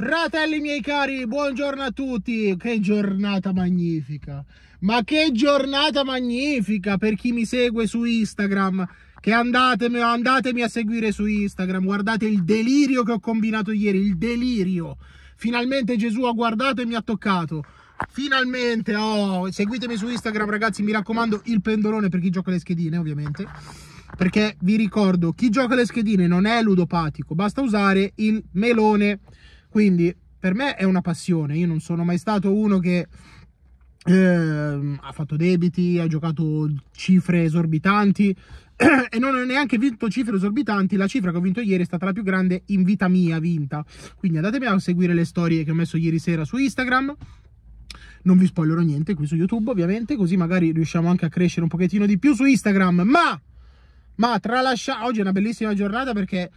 Fratelli miei cari, buongiorno a tutti. Che giornata magnifica. Ma che giornata magnifica per chi mi segue su Instagram. Che andatemi, andatemi a seguire su Instagram. Guardate il delirio che ho combinato ieri, il delirio. Finalmente Gesù ha guardato e mi ha toccato. Finalmente, oh, seguitemi su Instagram ragazzi, mi raccomando il pendolone per chi gioca le schedine ovviamente. Perché vi ricordo, chi gioca le schedine non è ludopatico, basta usare il melone quindi per me è una passione, io non sono mai stato uno che eh, ha fatto debiti, ha giocato cifre esorbitanti e non ho neanche vinto cifre esorbitanti. La cifra che ho vinto ieri è stata la più grande in vita mia vinta. Quindi andatemi a seguire le storie che ho messo ieri sera su Instagram. Non vi spoilerò niente qui su YouTube, ovviamente, così magari riusciamo anche a crescere un pochettino di più su Instagram. Ma, ma tralascia, oggi è una bellissima giornata perché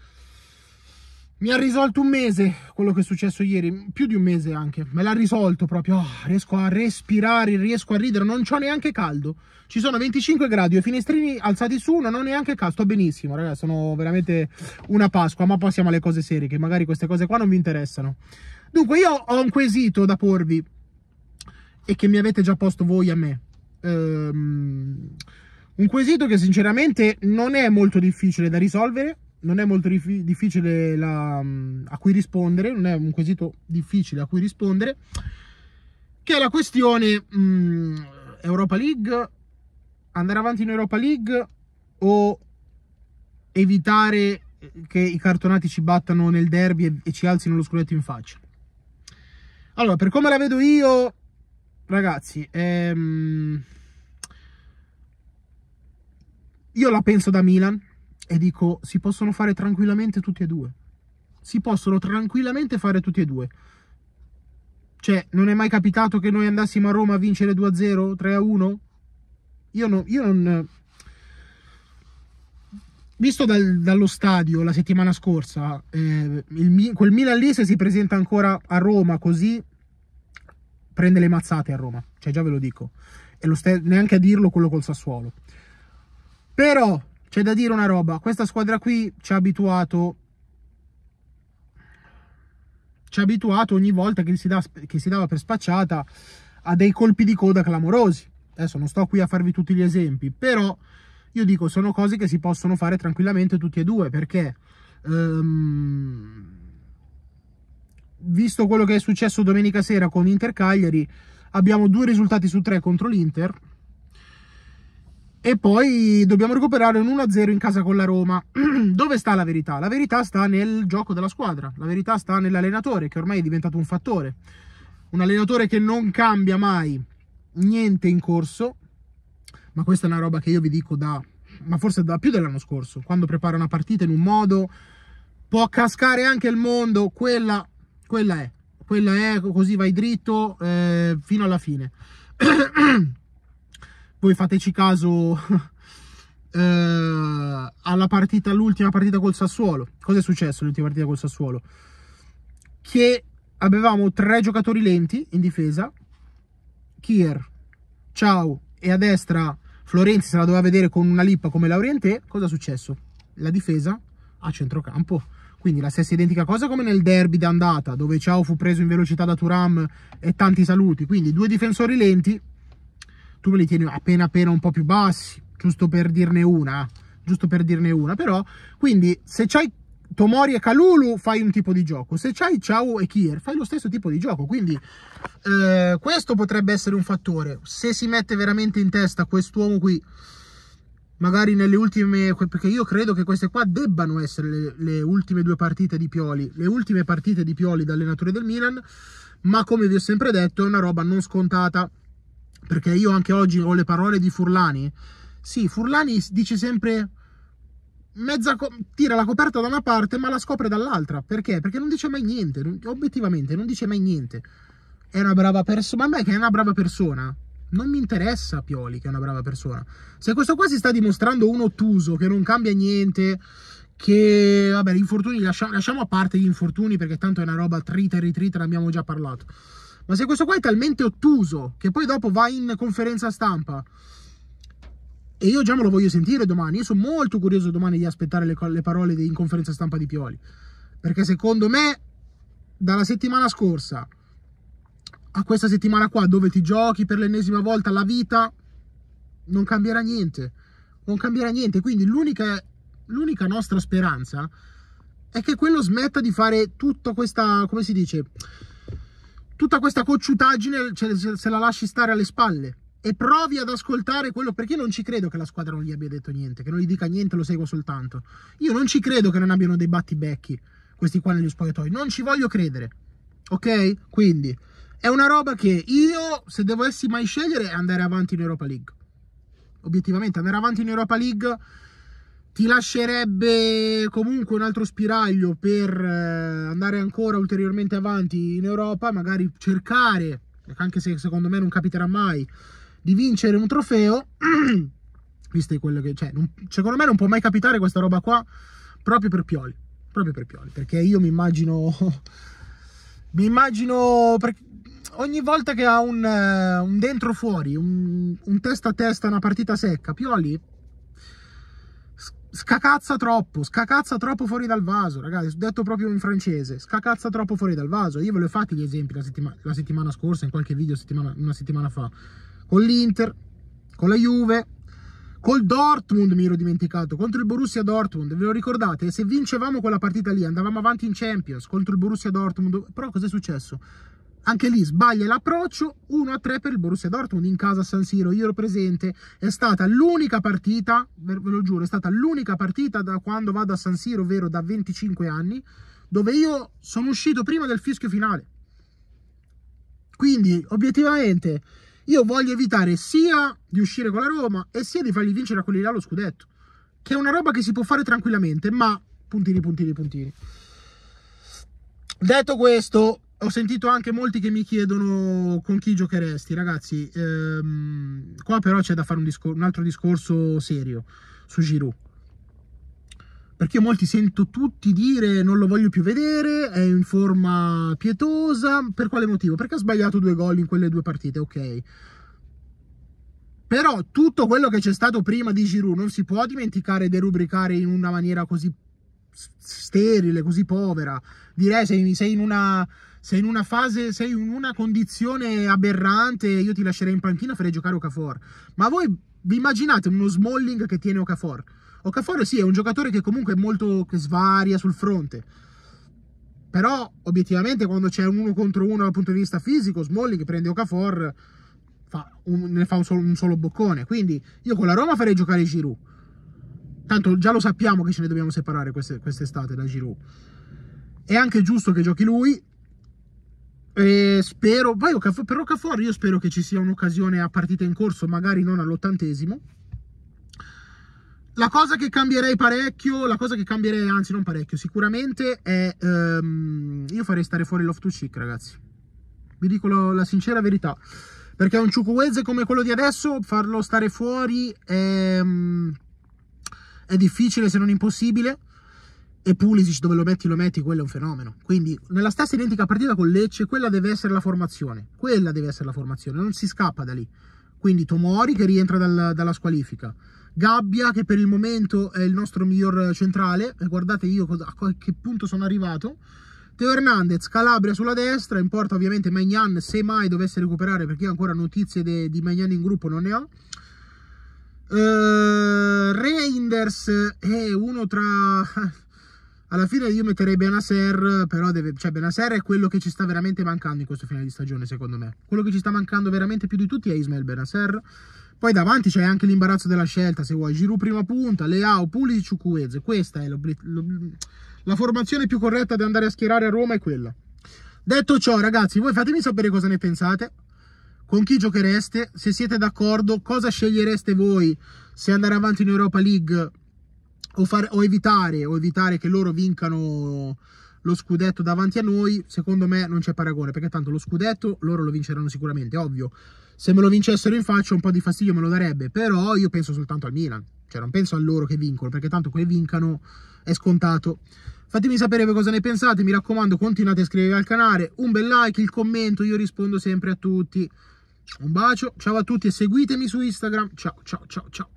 mi ha risolto un mese quello che è successo ieri, più di un mese anche. Me l'ha risolto proprio. Oh, riesco a respirare, riesco a ridere, non ho neanche caldo. Ci sono 25 gradi, ho i finestrini alzati su, non ho neanche caldo. Sto benissimo, ragazzi, sono veramente una Pasqua. Ma passiamo alle cose serie, che magari queste cose qua non vi interessano. Dunque, io ho un quesito da porvi e che mi avete già posto voi a me. Ehm, un quesito che sinceramente non è molto difficile da risolvere non è molto difficile la, mm, a cui rispondere, non è un quesito difficile a cui rispondere, che è la questione mh, mm, Europa League, andare avanti in Europa League o evitare eh, che i cartonati ci battano nel derby e, e ci alzino lo scudetto in faccia. Allora, per come la vedo io, ragazzi, ehm, io la penso da Milan, e dico si possono fare tranquillamente tutti e due. Si possono tranquillamente fare tutti e due. Cioè, non è mai capitato che noi andassimo a Roma a vincere 2-0, 3-1? Io, no, io non... Visto dal, dallo stadio la settimana scorsa, eh, il, quel Milan lì se si presenta ancora a Roma così, prende le mazzate a Roma. Cioè, già ve lo dico. E lo neanche a dirlo quello col Sassuolo. Però, c'è da dire una roba, questa squadra qui ci ha abituato ci ha abituato ogni volta che si, da, che si, dava per spacciata a dei colpi di coda clamorosi. Adesso non sto qui a farvi tutti gli esempi, però io dico sono cose che si possono fare tranquillamente tutti e due, perché um, visto quello che è successo domenica sera con Inter Cagliari, abbiamo due risultati su tre contro l'Inter, e poi dobbiamo recuperare un 1-0 in casa con la Roma. Dove sta la verità? La verità sta nel gioco della squadra, la verità sta nell'allenatore che ormai è diventato un fattore. Un allenatore che non cambia mai niente in corso, ma questa è una roba che io vi dico da, ma forse da più dell'anno scorso, quando prepara una partita in un modo, può cascare anche il mondo, quella, quella è, quella è, così vai dritto eh, fino alla fine. poi fateci caso eh, alla partita, all'ultima partita col Sassuolo. Cosa è successo l'ultima partita col Sassuolo? Che avevamo tre giocatori lenti in difesa, Kier, Ciao e a destra Florenzi se la doveva vedere con una lippa come Laurentè. Cosa è successo? La difesa a centrocampo. Quindi la stessa identica cosa come nel derby d'andata, dove Ciao fu preso in velocità da Turam e tanti saluti. Quindi due difensori lenti tu me li tieni appena appena un po' più bassi, giusto per dirne una, giusto per dirne una, però, quindi se c'hai Tomori e Kalulu fai un tipo di gioco, se c'hai Ciao e Kier fai lo stesso tipo di gioco, quindi eh, questo potrebbe essere un fattore, se si mette veramente in testa quest'uomo qui, magari nelle ultime, perché io credo che queste qua debbano essere le, le ultime due partite di Pioli, le ultime partite di Pioli da allenatore del Milan, ma come vi ho sempre detto è una roba non scontata, perché io anche oggi ho le parole di Furlani. Sì, Furlani dice sempre mezza tira la coperta da una parte ma la scopre dall'altra. Perché? Perché non dice mai niente, non, obiettivamente non dice mai niente. È una brava persona, ma a me che è una brava persona non mi interessa Pioli che è una brava persona. Se questo qua si sta dimostrando un ottuso che non cambia niente, che vabbè, gli infortuni lasciamo, lasciamo a parte gli infortuni perché tanto è una roba trita e ritrita, ne abbiamo già parlato. Ma se questo qua è talmente ottuso che poi dopo va in conferenza stampa e io già me lo voglio sentire domani, io sono molto curioso domani di aspettare le, le parole di, in conferenza stampa di Pioli. Perché secondo me, dalla settimana scorsa a questa settimana qua, dove ti giochi per l'ennesima volta la vita, non cambierà niente. Non cambierà niente. Quindi l'unica, l'unica nostra speranza è che quello smetta di fare tutta questa, come si dice tutta questa cocciutaggine se la lasci stare alle spalle e provi ad ascoltare quello perché io non ci credo che la squadra non gli abbia detto niente, che non gli dica niente, lo seguo soltanto. Io non ci credo che non abbiano dei battibecchi questi qua negli spogliatoi, non ci voglio credere. Ok? Quindi è una roba che io se dovessi mai scegliere è andare avanti in Europa League. Obiettivamente andare avanti in Europa League ti lascerebbe comunque un altro spiraglio per eh, andare ancora ulteriormente avanti in Europa, magari cercare, anche se secondo me non capiterà mai, di vincere un trofeo, visto quello che c'è. Cioè, secondo me non può mai capitare questa roba qua proprio per Pioli, proprio per Pioli, perché io mi immagino mi immagino ogni volta che ha un, eh, un dentro fuori, un, un testa a testa, una partita secca, Pioli scacazza troppo, scacazza troppo fuori dal vaso, ragazzi, detto proprio in francese, scacazza troppo fuori dal vaso. Io ve li ho fatti gli esempi la, settima la settimana scorsa, in qualche video settimana una settimana fa, con l'Inter, con la Juve, col Dortmund mi ero dimenticato, contro il Borussia Dortmund, ve lo ricordate? Se vincevamo quella partita lì, andavamo avanti in Champions contro il Borussia Dortmund, però cos'è successo? anche lì sbaglia l'approccio 1-3 per il Borussia Dortmund in casa a San Siro, io ero presente è stata l'unica partita ve lo giuro, è stata l'unica partita da quando vado a San Siro, ovvero da 25 anni dove io sono uscito prima del fischio finale quindi obiettivamente io voglio evitare sia di uscire con la Roma e sia di fargli vincere a quelli là lo scudetto che è una roba che si può fare tranquillamente ma puntini puntini puntini detto questo ho sentito anche molti che mi chiedono con chi giocheresti, ragazzi. Ehm, qua però c'è da fare un, un, altro discorso serio su Giroud. Perché io molti sento tutti dire non lo voglio più vedere, è in forma pietosa. Per quale motivo? Perché ha sbagliato due gol in quelle due partite, ok. Però tutto quello che c'è stato prima di Giroud non si può dimenticare e derubricare in una maniera così sterile, così povera. Direi sei, sei in una sei in una fase, sei in una condizione aberrante, io ti lascerei in panchina, farei giocare Okafor. Ma voi vi immaginate uno Smalling che tiene Okafor? Okafor sì, è un giocatore che comunque è molto che svaria sul fronte. Però obiettivamente quando c'è un uno contro uno dal punto di vista fisico, Smalling prende Okafor fa un, ne fa un solo, un solo, boccone. Quindi io con la Roma farei giocare Giroud. Tanto già lo sappiamo che ce ne dobbiamo separare queste, quest'estate da Giroud. È anche giusto che giochi lui, e spero, poi per Rocafort io spero che ci sia un'occasione a partita in corso, magari non all'ottantesimo. La cosa che cambierei parecchio, la cosa che cambierei, anzi non parecchio, sicuramente è... Um, io farei stare fuori l'off to chic, ragazzi. Vi dico la, la sincera verità. Perché un Ciucuweze come quello di adesso, farlo stare fuori è, um, è difficile se non impossibile e Pulisic dove lo metti lo metti, quello è un fenomeno. Quindi nella stessa identica partita con Lecce, quella deve essere la formazione, quella deve essere la formazione, non si scappa da lì. Quindi Tomori che rientra dal, dalla squalifica, Gabbia che per il momento è il nostro miglior centrale, e guardate io a che punto sono arrivato, Teo Hernandez, Calabria sulla destra, in porta ovviamente Magnan se mai dovesse recuperare perché io ancora notizie de, di Magnan in gruppo non ne ho. Uh, Reinders è uno tra alla fine io metterei Benasser, però deve, cioè Benasser è quello che ci sta veramente mancando in questo finale di stagione, secondo me. Quello che ci sta mancando veramente più di tutti è Ismael Benasser. Poi davanti c'è anche l'imbarazzo della scelta, se vuoi. Giroud prima punta, Leao, Pulisic, Cuez. Questa è la formazione più corretta da andare a schierare a Roma è quella. Detto ciò, ragazzi, voi fatemi sapere cosa ne pensate, con chi giochereste, se siete d'accordo, cosa scegliereste voi se andare avanti in Europa League o, far, o, evitare, o evitare che loro vincano lo scudetto davanti a noi, secondo me non c'è paragone, perché tanto lo scudetto loro lo vinceranno sicuramente, ovvio. Se me lo vincessero in faccia un po' di fastidio me lo darebbe, però io penso soltanto al Milan, cioè non penso a loro che vincono, perché tanto che vincano è scontato. Fatemi sapere voi cosa ne pensate, mi raccomando continuate a iscrivervi al canale, un bel like, il commento, io rispondo sempre a tutti. Un bacio, ciao a tutti e seguitemi su Instagram, ciao ciao ciao ciao.